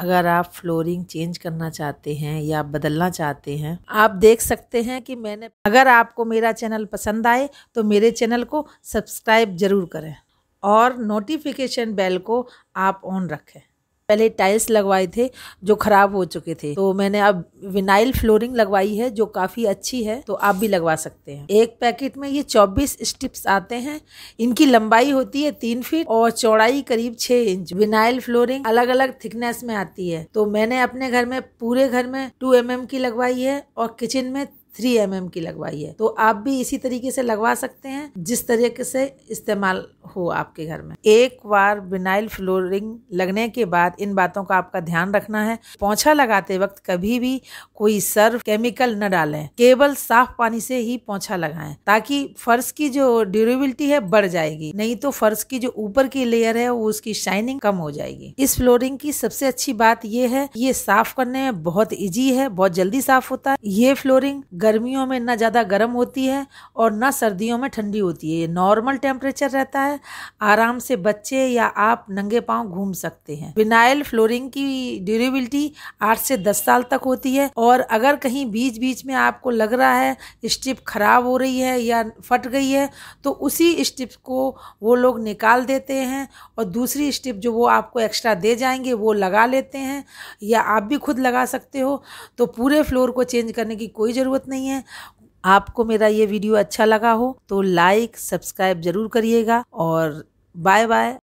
अगर आप flooring change करना चाहते हैं या बदलना चाहते हैं आप देख सकते हैं कि मैंने अगर आपको मेरा चैनल पसंद आए तो मेरे चैनल को सब्सक्राइब ज़रूर करें और नोटिफिकेशन बेल को आप ऑन रखें पहले टाइल्स लगवाए थे जो खराब हो चुके थे तो मैंने अब विनाइल फ्लोरिंग लगवाई है जो काफ़ी अच्छी है तो आप भी लगवा सकते हैं एक पैकेट में ये 24 स्ट्रिप्स आते हैं इनकी लंबाई होती है तीन फीट और चौड़ाई करीब छह इंच विनाइल फ्लोरिंग अलग अलग थिकनेस में आती है तो मैंने अपने घर में पूरे घर में टू एम mm की लगवाई है और किचन में थ्री एम mm की लगवाई है तो आप भी इसी तरीके से लगवा सकते हैं जिस तरीके से इस्तेमाल हो आपके घर में एक बार विनाइल फ्लोरिंग लगने के बाद इन बातों का आपका ध्यान रखना है पोछा लगाते वक्त कभी भी कोई सर्फ केमिकल न डालें केवल साफ पानी से ही पोछा लगाएं ताकि फर्श की जो ड्यूरेबिलिटी है बढ़ जाएगी नहीं तो फर्श की जो ऊपर की लेयर है वो उसकी शाइनिंग कम हो जाएगी इस फ्लोरिंग की सबसे अच्छी बात यह है ये साफ करने में बहुत इजी है बहुत जल्दी साफ होता है ये फ्लोरिंग गर्मियों में ना ज़्यादा गर्म होती है और ना सर्दियों में ठंडी होती है ये नॉर्मल टेम्परेचर रहता है आराम से बच्चे या आप नंगे पाँव घूम सकते हैं विनाइल फ्लोरिंग की ड्यूरेबिलिटी आठ से दस साल तक होती है और अगर कहीं बीच बीच में आपको लग रहा है स्ट्रिप खराब हो रही है या फट गई है तो उसी स्ट्रिप को वो लोग निकाल देते हैं और दूसरी स्ट्रिप जो वो आपको एक्स्ट्रा दे जाएंगे वो लगा लेते हैं या आप भी खुद लगा सकते हो तो पूरे फ्लोर को चेंज करने की कोई ज़रूरत नहीं है आपको मेरा ये वीडियो अच्छा लगा हो तो लाइक सब्सक्राइब ज़रूर करिएगा और बाय बाय